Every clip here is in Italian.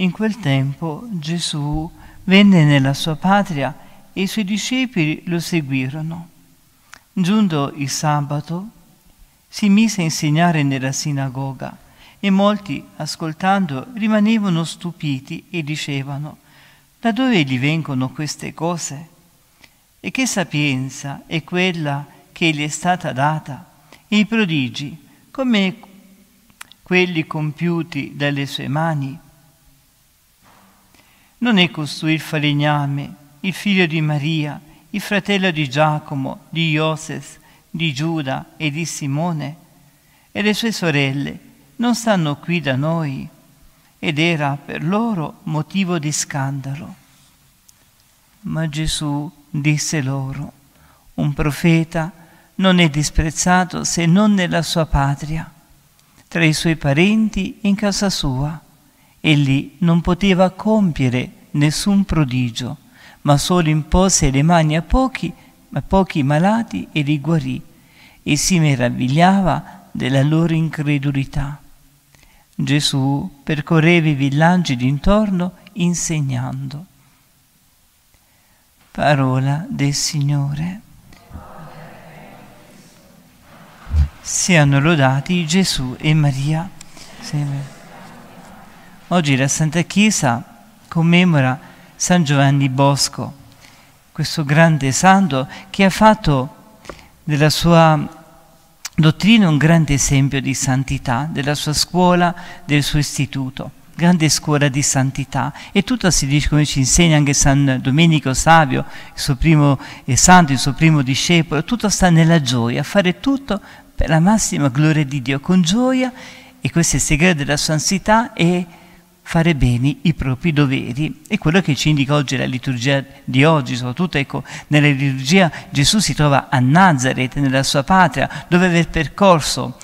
In quel tempo Gesù venne nella sua patria e i suoi discepoli lo seguirono. Giunto il sabato, si mise a insegnare nella sinagoga e molti, ascoltando, rimanevano stupiti e dicevano, da dove gli vengono queste cose? E che sapienza è quella che gli è stata data? E i prodigi, come quelli compiuti dalle sue mani? non è costui il falegname, il figlio di Maria, il fratello di Giacomo, di Ioses, di Giuda e di Simone? E le sue sorelle non stanno qui da noi? Ed era per loro motivo di scandalo. Ma Gesù disse loro, un profeta non è disprezzato se non nella sua patria, tra i suoi parenti in casa sua. Egli non poteva compiere nessun prodigio, ma solo impose le mani a pochi, a pochi malati e li guarì, e si meravigliava della loro incredulità. Gesù percorreva i villaggi d'intorno insegnando. Parola del Signore. Siano lodati Gesù e Maria. Sempre. Oggi la Santa Chiesa commemora San Giovanni Bosco, questo grande santo che ha fatto della sua dottrina un grande esempio di santità, della sua scuola, del suo istituto, grande scuola di santità. E tutto si dice come ci insegna anche San Domenico Savio, il suo primo eh, santo, il suo primo discepolo, tutto sta nella gioia, fare tutto per la massima gloria di Dio, con gioia e questo è il segreto della santità e fare bene i propri doveri. È quello che ci indica oggi la liturgia di oggi, soprattutto ecco, nella liturgia Gesù si trova a Nazareth, nella sua patria, dove aver percorso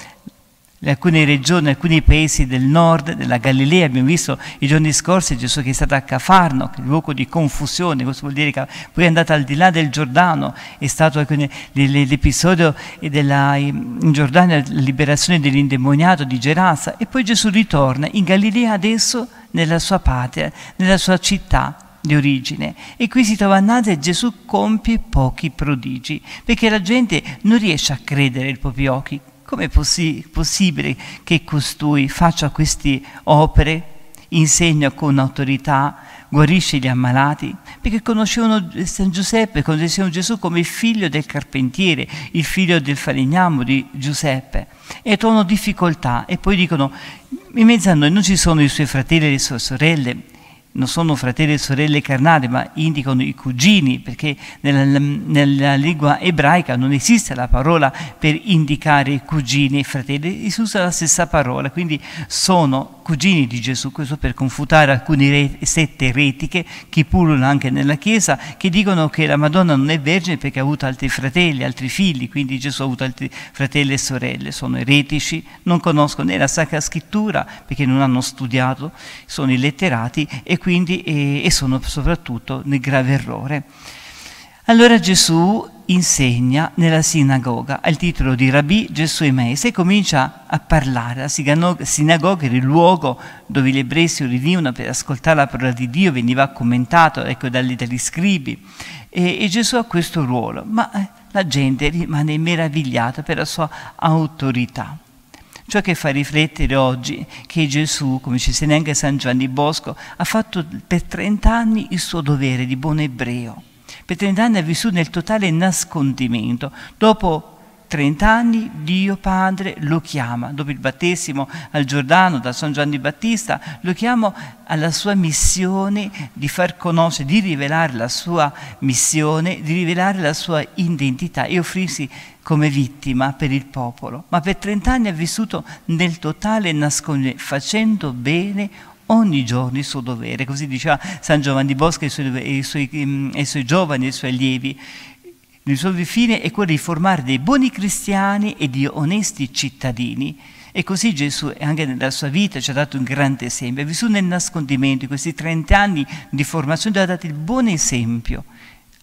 in alcune regioni, in alcuni paesi del nord, della Galilea, abbiamo visto i giorni scorsi Gesù che è stato a Cafarno, il luogo di confusione, questo vuol dire che poi è andato al di là del Giordano, è stato l'episodio in Giordania, la liberazione dell'indemoniato di Gerasa, e poi Gesù ritorna in Galilea adesso nella sua patria, nella sua città, di origine. E qui si trova a Nazareth Gesù compie pochi prodigi, perché la gente non riesce a credere ai propri occhi Com'è possi possibile che costui faccia queste opere, insegna con autorità, guarisce gli ammalati? Perché conoscevano San Giuseppe, conoscevano Gesù come il figlio del carpentiere, il figlio del falegname di Giuseppe. E trovano difficoltà e poi dicono, in mezzo a noi non ci sono i suoi fratelli e le sue sorelle, non sono fratelli e sorelle carnali, ma indicano i cugini, perché nella, nella, lingua ebraica non esiste la parola per indicare cugini e fratelli, si usa la stessa parola, quindi sono cugini di Gesù, questo per confutare alcune re, sette eretiche che pullulano anche nella Chiesa, che dicono che la Madonna non è vergine perché ha avuto altri fratelli, altri figli, quindi Gesù ha avuto altri fratelli e sorelle, sono eretici, non conoscono né la Sacra Scrittura perché non hanno studiato, sono illetterati e quindi, e, e sono soprattutto nel grave errore. Allora Gesù insegna nella sinagoga, al titolo di Rabbi Gesù e Meis, e comincia a parlare. La sinagoga era il luogo dove gli ebrei si riunivano per ascoltare la parola di Dio, veniva commentato ecco, dagli, dagli scribi, e, e, Gesù ha questo ruolo, ma eh, la gente rimane meravigliata per la sua autorità. Ciò che fa riflettere oggi che Gesù, come ci insegna neanche San Giovanni Bosco, ha fatto per 30 anni il suo dovere di buon ebreo. Per 30 anni ha vissuto nel totale nascondimento. Dopo 30 anni Dio Padre lo chiama, dopo il battesimo al Giordano da San Giovanni Battista, lo chiama alla sua missione di far conoscere, di rivelare la sua missione, di rivelare la sua identità e offrirsi come vittima per il popolo, ma per 30 anni ha vissuto nel totale nascondimento, facendo bene ogni giorno il suo dovere. Così diceva San Giovanni Bosco ai suoi, suoi, mm, suoi, giovani, i suoi allievi. Il suo fine è quello di formare dei buoni cristiani e di onesti cittadini. E così Gesù, anche nella sua vita, ci ha dato un grande esempio. Ha vissuto nel nascondimento, in questi 30 anni di formazione, ci ha dato il buon esempio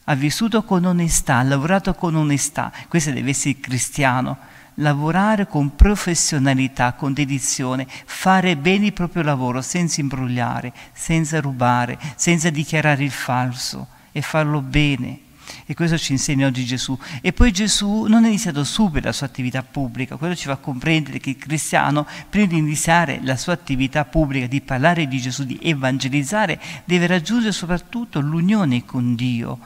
ha vissuto con onestà, ha lavorato con onestà, questo deve essere il cristiano, lavorare con professionalità, con dedizione, fare bene il proprio lavoro senza imbrogliare, senza rubare, senza dichiarare il falso e farlo bene. E questo ci insegna oggi Gesù. E poi Gesù non ha iniziato subito la sua attività pubblica, quello ci fa comprendere che il cristiano, prima di iniziare la sua attività pubblica, di parlare di Gesù, di evangelizzare, deve raggiungere soprattutto l'unione con Dio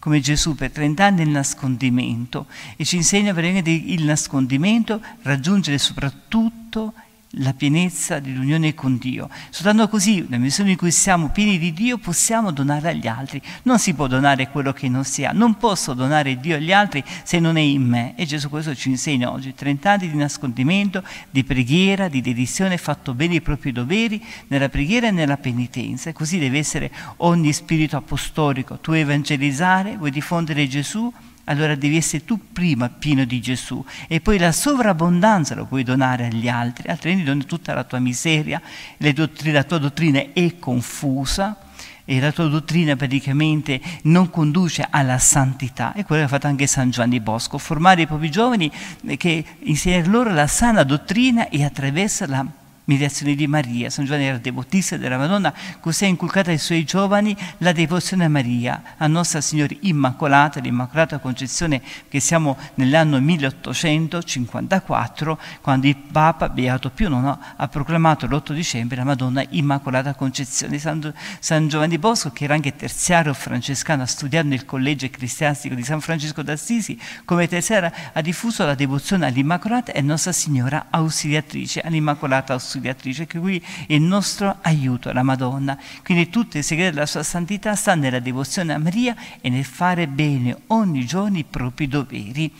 come Gesù per 30 anni il nascondimento e ci insegna veramente il nascondimento, raggiungere soprattutto la pienezza dell'unione con Dio. Soltanto così, nella misura in cui siamo pieni di Dio, possiamo donare agli altri. Non si può donare quello che non si ha. Non posso donare Dio agli altri se non è in me. E Gesù questo ci insegna oggi. Trent'anni di nascondimento, di preghiera, di dedizione, fatto bene i propri doveri nella preghiera e nella penitenza. E così deve essere ogni spirito apostolico. Tu evangelizzare, vuoi diffondere Gesù, allora devi essere tu prima pieno di Gesù e poi la sovrabbondanza lo puoi donare agli altri, altrimenti doni tutta la tua miseria, dottr- la tua dottrina è confusa e la tua dottrina praticamente non conduce alla santità. È quello che ha fatto anche San Giovanni Bosco, formare i propri giovani che insegnare loro la sana dottrina e attraverso la Mediazione di Maria. San Giovanni era devotista della Madonna, così ha inculcato ai suoi giovani la devozione a Maria, a Nostra Signora Immacolata, l'Immacolata Concezione, che siamo nell'anno 1854, quando il Papa Beato più Pio IX ha proclamato l'8 dicembre la Madonna Immacolata Concezione. San, San Giovanni Bosco, che era anche terziario francescano, ha studiato nel collegio ecclesiastico di San Francesco d'Assisi, come terziario ha diffuso la devozione all'Immacolata e Nostra Signora Ausiliatrice, all'Immacolata Ausiliatrice studiatrice, che qui il nostro aiuto, la Madonna. Quindi tutto il segreto della sua santità sta nella devozione a Maria e nel fare bene ogni giorno i propri doveri.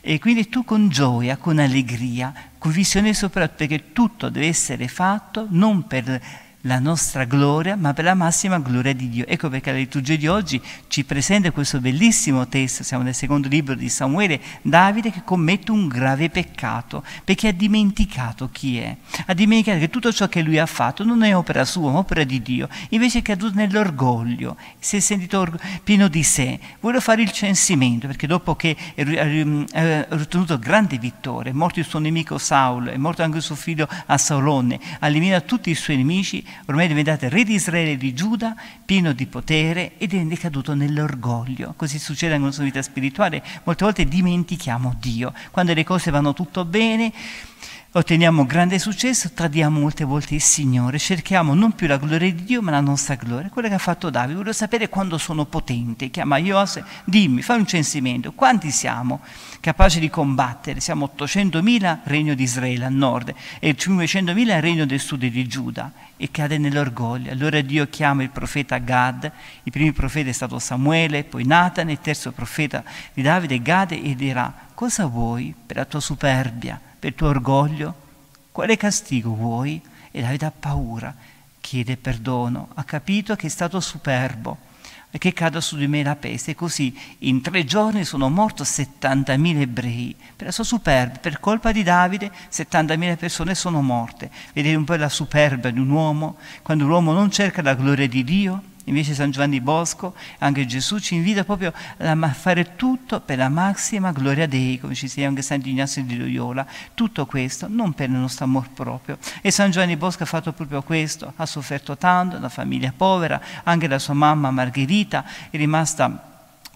E quindi tu con gioia, con allegria, con visione soprattutto perché tutto deve essere fatto non per la nostra gloria, ma per la massima gloria di Dio. Ecco perché la liturgia di oggi ci presenta questo bellissimo testo, siamo nel secondo libro di Samuele, Davide che commette un grave peccato, perché ha dimenticato chi è, ha dimenticato che tutto ciò che lui ha fatto non è opera sua, ma opera di Dio, invece è caduto nell'orgoglio, si è sentito pieno di sé, Voglio fare il censimento, perché dopo che ha ottenuto grande vittoria, è morto il suo nemico Saul, è morto anche il suo figlio Assolone, ha eliminato tutti i suoi nemici, ormai è diventato re di Israele e di Giuda, pieno di potere ed è decaduto nell'orgoglio. Così succede anche nella sua vita spirituale, molte volte dimentichiamo Dio, quando le cose vanno tutto bene otteniamo grande successo, tradiamo molte volte il Signore, cerchiamo non più la gloria di Dio ma la nostra gloria, quello che ha fatto Davide, voglio sapere quando sono potente, chiama Iose, dimmi, fai un censimento, quanti siamo capaci di combattere? Siamo 800.000 regno di Israele al nord e 500.000 regno del sud di Giuda e cade nell'orgoglio, allora Dio chiama il profeta Gad, il primo profeta è stato Samuele, poi Nathan, il terzo profeta di Davide, Gad e dirà cosa vuoi per la tua superbia? per tuo orgoglio? Quale castigo vuoi? E Davide ha paura, chiede perdono, ha capito che è stato superbo e che cada su di me la peste. E così in tre giorni sono morti 70.000 ebrei per la sua superba, per colpa di Davide 70.000 persone sono morte. Vedete un po' la superba di un uomo, quando l'uomo non cerca la gloria di Dio, invece San Giovanni Bosco, anche Gesù ci invita proprio a fare tutto per la massima gloria Dei, come ci insegna anche Ignazio di Loyola, tutto questo non per il nostro amor proprio. E San Giovanni Bosco ha fatto proprio questo, ha sofferto tanto, una famiglia povera, anche la sua mamma Margherita è rimasta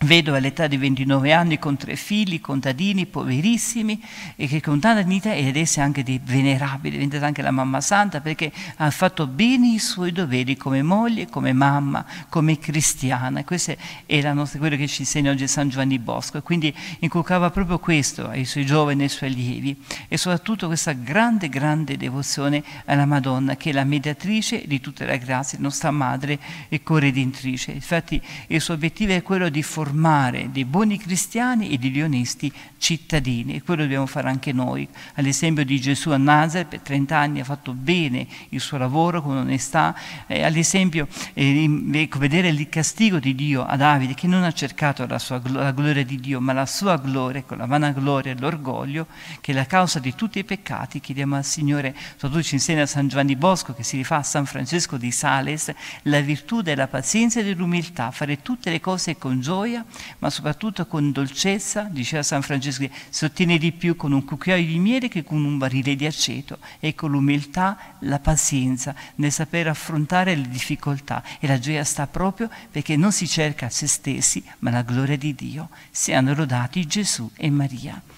vedova all'età di 29 anni con tre figli, contadini, poverissimi, e che con tanta dignità ed adesso è anche venerabile, diventata anche la mamma santa perché ha fatto bene i suoi doveri come moglie, come mamma, come cristiana. Questo è nostra, quello che ci insegna oggi San Giovanni Bosco. quindi inculcava proprio questo ai suoi giovani e ai suoi allievi e soprattutto questa grande, grande devozione alla Madonna che è la mediatrice di tutte le grazie, nostra madre e corredentrice. Infatti il suo obiettivo è quello di formare formare dei buoni cristiani e degli onesti cittadini e quello dobbiamo fare anche noi. All'esempio di Gesù a Nazareth per 30 anni ha fatto bene il suo lavoro con onestà, eh, all'esempio eh, ecco, vedere il castigo di Dio a Davide che non ha cercato la, sua, la gloria di Dio ma la sua gloria con ecco, la vanagloria e l'orgoglio che è la causa di tutti i peccati. Chiediamo al Signore, soprattutto ci insegna San Giovanni Bosco che si rifà a San Francesco di Sales, la virtù della pazienza e dell'umiltà, fare tutte le cose con gioia ma soprattutto con dolcezza, diceva San Francesco, si ottiene di più con un cucchiaio di miele che con un barile di aceto. e con l'umiltà, la pazienza nel saper affrontare le difficoltà e la gioia sta proprio perché non si cerca se stessi, ma la gloria di Dio. Siano lodati Gesù e Maria.